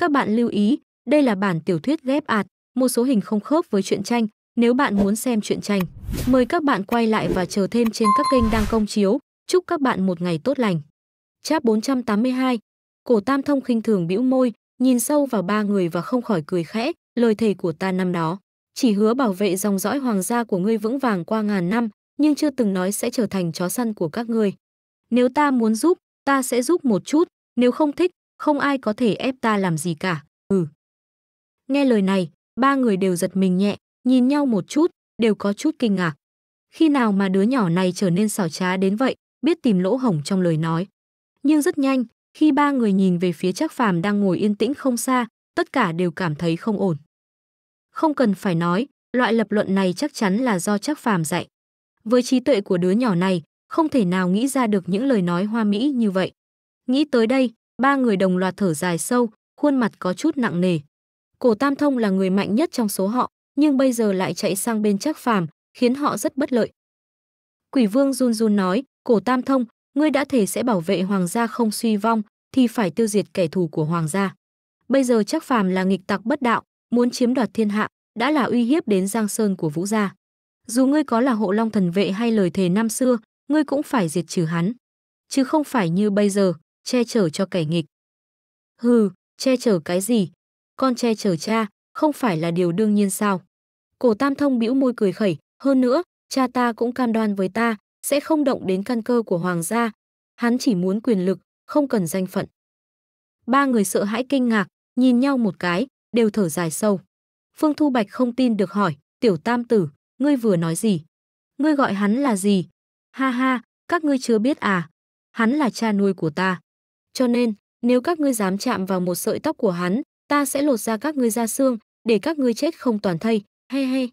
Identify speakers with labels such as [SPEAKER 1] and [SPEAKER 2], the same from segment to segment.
[SPEAKER 1] Các bạn lưu ý, đây là bản tiểu thuyết ghép ạt, một số hình không khớp với truyện tranh. Nếu bạn muốn xem truyện tranh, mời các bạn quay lại và chờ thêm trên các kênh đang công chiếu. Chúc các bạn một ngày tốt lành. Cháp 482 Cổ Tam Thông khinh thường bĩu môi, nhìn sâu vào ba người và không khỏi cười khẽ, lời thề của ta năm đó. Chỉ hứa bảo vệ dòng dõi hoàng gia của ngươi vững vàng qua ngàn năm, nhưng chưa từng nói sẽ trở thành chó săn của các ngươi. Nếu ta muốn giúp, ta sẽ giúp một chút, nếu không thích, không ai có thể ép ta làm gì cả, ừ. Nghe lời này, ba người đều giật mình nhẹ, nhìn nhau một chút, đều có chút kinh ngạc. Khi nào mà đứa nhỏ này trở nên xảo trá đến vậy, biết tìm lỗ hổng trong lời nói. Nhưng rất nhanh, khi ba người nhìn về phía Trác Phàm đang ngồi yên tĩnh không xa, tất cả đều cảm thấy không ổn. Không cần phải nói, loại lập luận này chắc chắn là do Trác Phàm dạy. Với trí tuệ của đứa nhỏ này, không thể nào nghĩ ra được những lời nói hoa mỹ như vậy. Nghĩ tới đây, Ba người đồng loạt thở dài sâu, khuôn mặt có chút nặng nề. Cổ Tam Thông là người mạnh nhất trong số họ, nhưng bây giờ lại chạy sang bên Trác Phàm, khiến họ rất bất lợi. Quỷ Vương run run nói, "Cổ Tam Thông, ngươi đã thể sẽ bảo vệ hoàng gia không suy vong, thì phải tiêu diệt kẻ thù của hoàng gia. Bây giờ Trác Phàm là nghịch tặc bất đạo, muốn chiếm đoạt thiên hạ, đã là uy hiếp đến Giang Sơn của Vũ gia. Dù ngươi có là Hộ Long thần vệ hay lời thề năm xưa, ngươi cũng phải diệt trừ hắn, chứ không phải như bây giờ, che chở cho kẻ nghịch. Hừ, che chở cái gì? Con che chở cha, không phải là điều đương nhiên sao? Cổ Tam Thông bĩu môi cười khẩy, hơn nữa, cha ta cũng cam đoan với ta, sẽ không động đến căn cơ của hoàng gia. Hắn chỉ muốn quyền lực, không cần danh phận. Ba người sợ hãi kinh ngạc, nhìn nhau một cái, đều thở dài sâu. Phương Thu Bạch không tin được hỏi, tiểu tam tử, ngươi vừa nói gì? Ngươi gọi hắn là gì? Ha ha, các ngươi chưa biết à? Hắn là cha nuôi của ta. Cho nên, nếu các ngươi dám chạm vào một sợi tóc của hắn, ta sẽ lột ra các ngươi ra xương, để các ngươi chết không toàn thây, he he.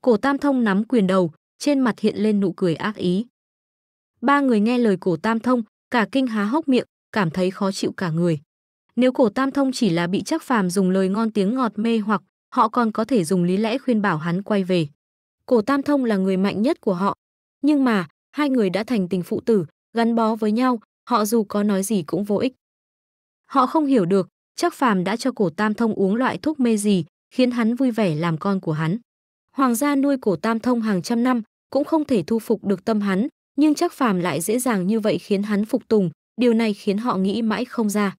[SPEAKER 1] Cổ Tam Thông nắm quyền đầu, trên mặt hiện lên nụ cười ác ý. Ba người nghe lời cổ Tam Thông, cả kinh há hốc miệng, cảm thấy khó chịu cả người. Nếu cổ Tam Thông chỉ là bị chắc phàm dùng lời ngon tiếng ngọt mê hoặc, họ còn có thể dùng lý lẽ khuyên bảo hắn quay về. Cổ Tam Thông là người mạnh nhất của họ. Nhưng mà, hai người đã thành tình phụ tử, gắn bó với nhau, họ dù có nói gì cũng vô ích. Họ không hiểu được, chắc phàm đã cho cổ tam thông uống loại thuốc mê gì, khiến hắn vui vẻ làm con của hắn. Hoàng gia nuôi cổ tam thông hàng trăm năm, cũng không thể thu phục được tâm hắn, nhưng chắc phàm lại dễ dàng như vậy khiến hắn phục tùng, điều này khiến họ nghĩ mãi không ra.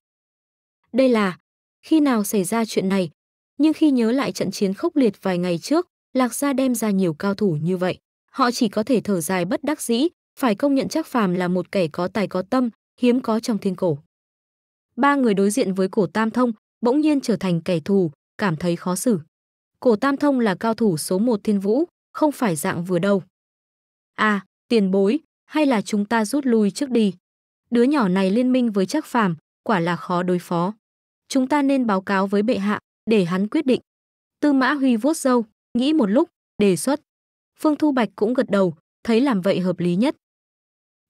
[SPEAKER 1] Đây là, khi nào xảy ra chuyện này, nhưng khi nhớ lại trận chiến khốc liệt vài ngày trước, Lạc Gia đem ra nhiều cao thủ như vậy. Họ chỉ có thể thở dài bất đắc dĩ, phải công nhận chắc phàm là một kẻ có tài có tâm, hiếm có trong thiên cổ. Ba người đối diện với cổ Tam Thông, bỗng nhiên trở thành kẻ thù, cảm thấy khó xử. Cổ Tam Thông là cao thủ số một thiên vũ, không phải dạng vừa đâu. À, tiền bối, hay là chúng ta rút lui trước đi. Đứa nhỏ này liên minh với chắc phàm, quả là khó đối phó. Chúng ta nên báo cáo với bệ hạ, để hắn quyết định. Tư mã Huy vuốt râu, nghĩ một lúc, đề xuất. Phương Thu Bạch cũng gật đầu, thấy làm vậy hợp lý nhất.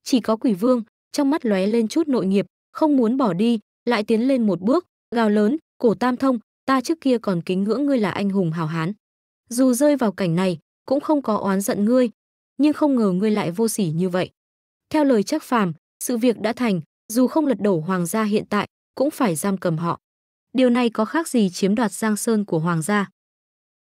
[SPEAKER 1] Chỉ có quỷ vương, trong mắt lóe lên chút nội nghiệp, không muốn bỏ đi, lại tiến lên một bước, gào lớn, "Cổ Tam Thông, ta trước kia còn kính ngưỡng ngươi là anh hùng hảo hán. Dù rơi vào cảnh này, cũng không có oán giận ngươi, nhưng không ngờ ngươi lại vô sỉ như vậy." Theo lời chắc Phàm, sự việc đã thành, dù không lật đổ hoàng gia hiện tại, cũng phải giam cầm họ. Điều này có khác gì chiếm đoạt Giang Sơn của hoàng gia?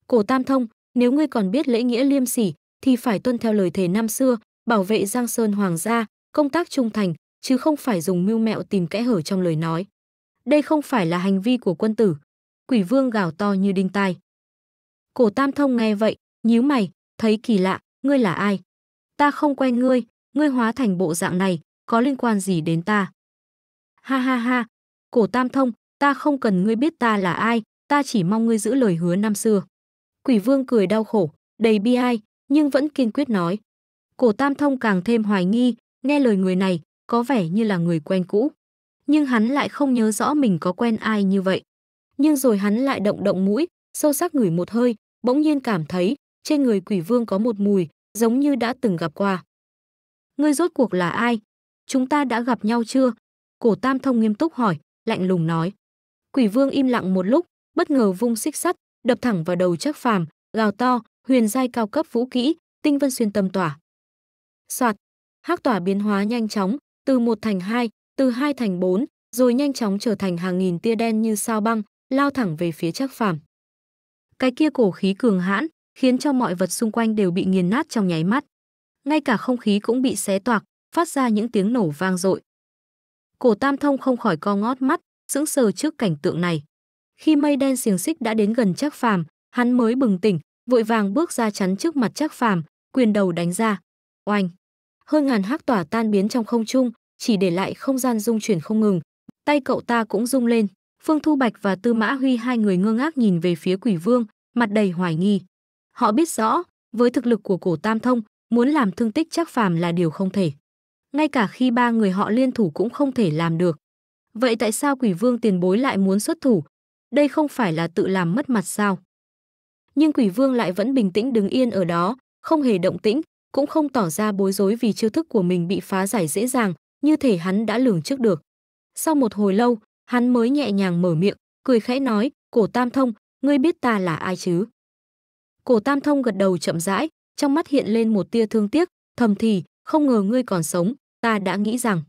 [SPEAKER 1] Cổ Tam Thông, nếu ngươi còn biết lễ nghĩa liêm sỉ, thì phải tuân theo lời thề năm xưa, bảo vệ Giang Sơn hoàng gia, công tác trung thành, chứ không phải dùng mưu mẹo tìm kẽ hở trong lời nói. Đây không phải là hành vi của quân tử. Quỷ vương gào to như đinh tai. Cổ tam thông nghe vậy, nhíu mày, thấy kỳ lạ, ngươi là ai? Ta không quen ngươi, ngươi hóa thành bộ dạng này, có liên quan gì đến ta? Ha ha ha, cổ tam thông, ta không cần ngươi biết ta là ai, ta chỉ mong ngươi giữ lời hứa năm xưa. Quỷ vương cười đau khổ, đầy bi ai, nhưng vẫn kiên quyết nói. Cổ tam thông càng thêm hoài nghi, Nghe lời người này, có vẻ như là người quen cũ. Nhưng hắn lại không nhớ rõ mình có quen ai như vậy. Nhưng rồi hắn lại động động mũi, sâu sắc ngửi một hơi, bỗng nhiên cảm thấy trên người quỷ vương có một mùi, giống như đã từng gặp qua. Ngươi rốt cuộc là ai? Chúng ta đã gặp nhau chưa? Cổ tam thông nghiêm túc hỏi, lạnh lùng nói. Quỷ vương im lặng một lúc, bất ngờ vung xích sắt, đập thẳng vào đầu chắc phàm, gào to, huyền giai cao cấp vũ kỹ, tinh vân xuyên tâm tỏa. Soạt, hắc tỏa biến hóa nhanh chóng, từ một thành hai, từ hai thành bốn, rồi nhanh chóng trở thành hàng nghìn tia đen như sao băng, lao thẳng về phía chắc Phàm. Cái kia cổ khí cường hãn, khiến cho mọi vật xung quanh đều bị nghiền nát trong nháy mắt. Ngay cả không khí cũng bị xé toạc, phát ra những tiếng nổ vang dội. Cổ Tam Thông không khỏi co ngót mắt, sững sờ trước cảnh tượng này. Khi mây đen xiềng xích đã đến gần chắc Phàm, hắn mới bừng tỉnh, vội vàng bước ra chắn trước mặt chắc Phàm, quyền đầu đánh ra. Oanh! hơn ngàn hắc tỏa tan biến trong không trung, chỉ để lại không gian dung chuyển không ngừng. Tay cậu ta cũng rung lên, Phương Thu Bạch và Tư Mã Huy hai người ngơ ngác nhìn về phía Quỷ Vương, mặt đầy hoài nghi. Họ biết rõ, với thực lực của cổ Tam Thông, muốn làm thương tích chắc phàm là điều không thể. Ngay cả khi ba người họ liên thủ cũng không thể làm được. Vậy tại sao Quỷ Vương tiền bối lại muốn xuất thủ? Đây không phải là tự làm mất mặt sao? Nhưng Quỷ Vương lại vẫn bình tĩnh đứng yên ở đó, không hề động tĩnh, cũng không tỏ ra bối rối vì chiêu thức của mình bị phá giải dễ dàng, như thể hắn đã lường trước được. Sau một hồi lâu, hắn mới nhẹ nhàng mở miệng, cười khẽ nói, "Cổ Tam Thông, ngươi biết ta là ai chứ?" Cổ Tam Thông gật đầu chậm rãi, trong mắt hiện lên một tia thương tiếc, thầm thì, "Không ngờ ngươi còn sống, ta đã nghĩ rằng."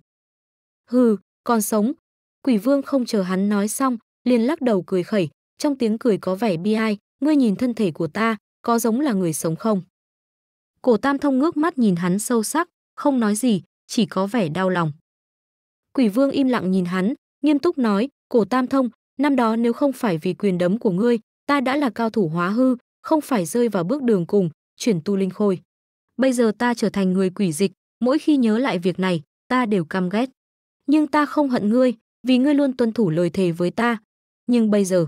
[SPEAKER 1] "Hừ, còn sống." Quỷ Vương không chờ hắn nói xong, liền lắc đầu cười khẩy, trong tiếng cười có vẻ bi ai, "Ngươi nhìn thân thể của ta, có giống là người sống không?" Cổ Tam Thông ngước mắt nhìn hắn sâu sắc, không nói gì, chỉ có vẻ đau lòng. Quỷ Vương im lặng nhìn hắn, nghiêm túc nói, "Cổ Tam Thông, năm đó nếu không phải vì quyền đấm của ngươi, ta đã là cao thủ hóa hư, không phải rơi vào bước đường cùng, chuyển tu linh khôi. Bây giờ ta trở thành người quỷ dịch, mỗi khi nhớ lại việc này, ta đều căm ghét. Nhưng ta không hận ngươi, vì ngươi luôn tuân thủ lời thề với ta. Nhưng bây giờ,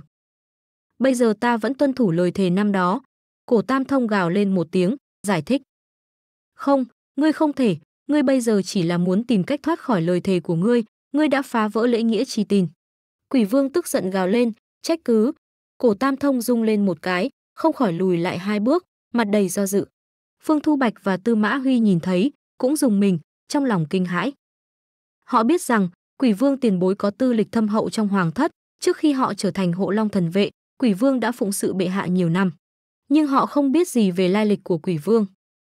[SPEAKER 1] bây giờ ta vẫn tuân thủ lời thề năm đó." Cổ Tam Thông gào lên một tiếng, giải thích. Không, ngươi không thể, ngươi bây giờ chỉ là muốn tìm cách thoát khỏi lời thề của ngươi, ngươi đã phá vỡ lễ nghĩa trì tình. Quỷ vương tức giận gào lên, trách cứ. Cổ tam thông rung lên một cái, không khỏi lùi lại hai bước, mặt đầy do dự. Phương Thu Bạch và Tư Mã Huy nhìn thấy, cũng dùng mình, trong lòng kinh hãi. Họ biết rằng, quỷ vương tiền bối có tư lịch thâm hậu trong hoàng thất, trước khi họ trở thành hộ long thần vệ, quỷ vương đã phụng sự bệ hạ nhiều năm. Nhưng họ không biết gì về lai lịch của quỷ vương.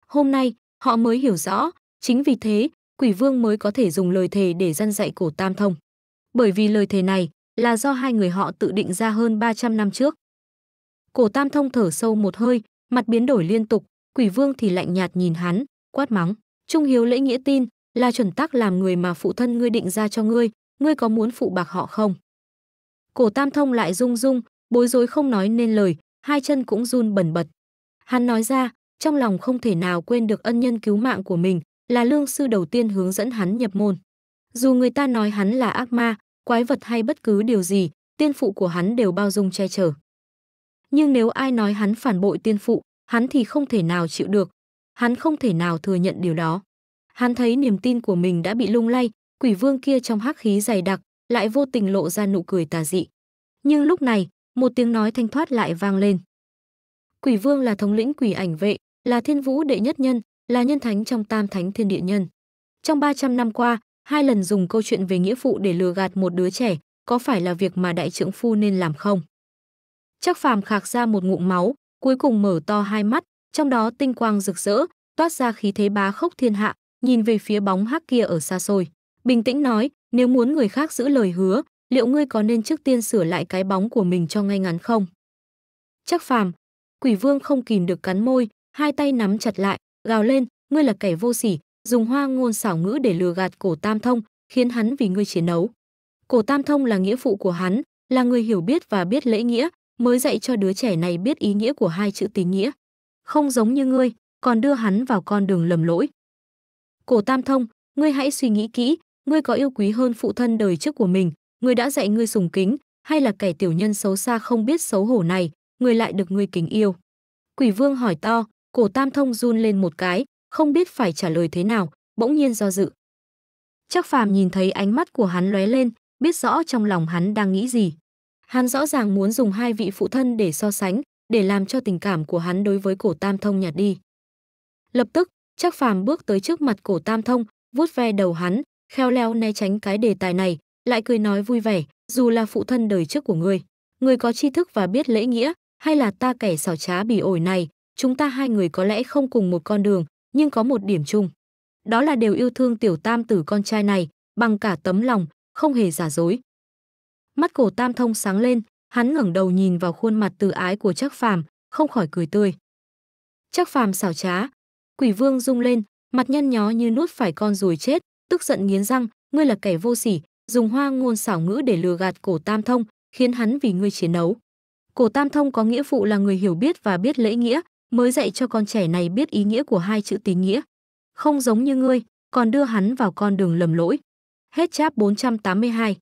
[SPEAKER 1] Hôm nay, họ mới hiểu rõ, chính vì thế, quỷ vương mới có thể dùng lời thề để răn dạy cổ tam thông. Bởi vì lời thề này là do hai người họ tự định ra hơn 300 năm trước. Cổ tam thông thở sâu một hơi, mặt biến đổi liên tục, quỷ vương thì lạnh nhạt nhìn hắn, quát mắng. Trung hiếu lễ nghĩa tin là chuẩn tắc làm người mà phụ thân ngươi định ra cho ngươi, ngươi có muốn phụ bạc họ không? Cổ tam thông lại rung rung, bối rối không nói nên lời, hai chân cũng run bẩn bật. Hắn nói ra, trong lòng không thể nào quên được ân nhân cứu mạng của mình, là lương sư đầu tiên hướng dẫn hắn nhập môn. Dù người ta nói hắn là ác ma, quái vật hay bất cứ điều gì, tiên phụ của hắn đều bao dung che chở. Nhưng nếu ai nói hắn phản bội tiên phụ, hắn thì không thể nào chịu được. Hắn không thể nào thừa nhận điều đó. Hắn thấy niềm tin của mình đã bị lung lay, quỷ vương kia trong hắc khí dày đặc, lại vô tình lộ ra nụ cười tà dị. Nhưng lúc này, một tiếng nói thanh thoát lại vang lên. Quỷ vương là thống lĩnh quỷ ảnh vệ, là Thiên Vũ đệ nhất nhân, là nhân thánh trong Tam Thánh Thiên Địa Nhân. Trong 300 năm qua, hai lần dùng câu chuyện về nghĩa phụ để lừa gạt một đứa trẻ, có phải là việc mà đại trưởng phu nên làm không? Chắc phàm khạc ra một ngụm máu, cuối cùng mở to hai mắt, trong đó tinh quang rực rỡ, toát ra khí thế bá khốc thiên hạ, nhìn về phía bóng hắc kia ở xa xôi. Bình tĩnh nói, nếu muốn người khác giữ lời hứa, liệu ngươi có nên trước tiên sửa lại cái bóng của mình cho ngay ngắn không? Chắc phàm, quỷ vương không kìm được cắn môi, hai tay nắm chặt lại, gào lên, ngươi là kẻ vô sỉ, dùng hoa ngôn xảo ngữ để lừa gạt cổ Tam Thông, khiến hắn vì ngươi chiến đấu. Cổ Tam Thông là nghĩa phụ của hắn, là người hiểu biết và biết lễ nghĩa, mới dạy cho đứa trẻ này biết ý nghĩa của hai chữ tình nghĩa. Không giống như ngươi, còn đưa hắn vào con đường lầm lỗi. Cổ Tam Thông, ngươi hãy suy nghĩ kỹ, ngươi có yêu quý hơn phụ thân đời trước của mình, ngươi đã dạy ngươi sùng kính, hay là kẻ tiểu nhân xấu xa không biết xấu hổ này, người lại được ngươi kính yêu. Quỷ Vương hỏi to, Cổ Tam Thông run lên một cái, không biết phải trả lời thế nào, bỗng nhiên do dự. Chắc Phàm nhìn thấy ánh mắt của hắn lóe lên, biết rõ trong lòng hắn đang nghĩ gì. Hắn rõ ràng muốn dùng hai vị phụ thân để so sánh, để làm cho tình cảm của hắn đối với cổ Tam Thông nhạt đi. Lập tức, Trác Phàm bước tới trước mặt cổ Tam Thông, vuốt ve đầu hắn, khéo léo né tránh cái đề tài này, lại cười nói vui vẻ, dù là phụ thân đời trước của ngươi, người có tri thức và biết lễ nghĩa, hay là ta kẻ xảo trá bỉ ổi này, chúng ta hai người có lẽ không cùng một con đường, nhưng có một điểm chung. Đó là đều yêu thương tiểu tam tử con trai này, bằng cả tấm lòng, không hề giả dối. Mắt cổ tam thông sáng lên, hắn ngẩng đầu nhìn vào khuôn mặt từ ái của chắc Phàm, không khỏi cười tươi. chắc Phàm xảo trá, Quỷ Vương rung lên, mặt nhăn nhó như nuốt phải con ruồi chết, tức giận nghiến răng, ngươi là kẻ vô sỉ, dùng hoa ngôn xảo ngữ để lừa gạt Cổ Tam Thông, khiến hắn vì ngươi chiến đấu. Cổ Tam Thông có nghĩa phụ là người hiểu biết và biết lễ nghĩa, mới dạy cho con trẻ này biết ý nghĩa của hai chữ tín nghĩa. Không giống như ngươi, còn đưa hắn vào con đường lầm lỗi. Hết cháp 482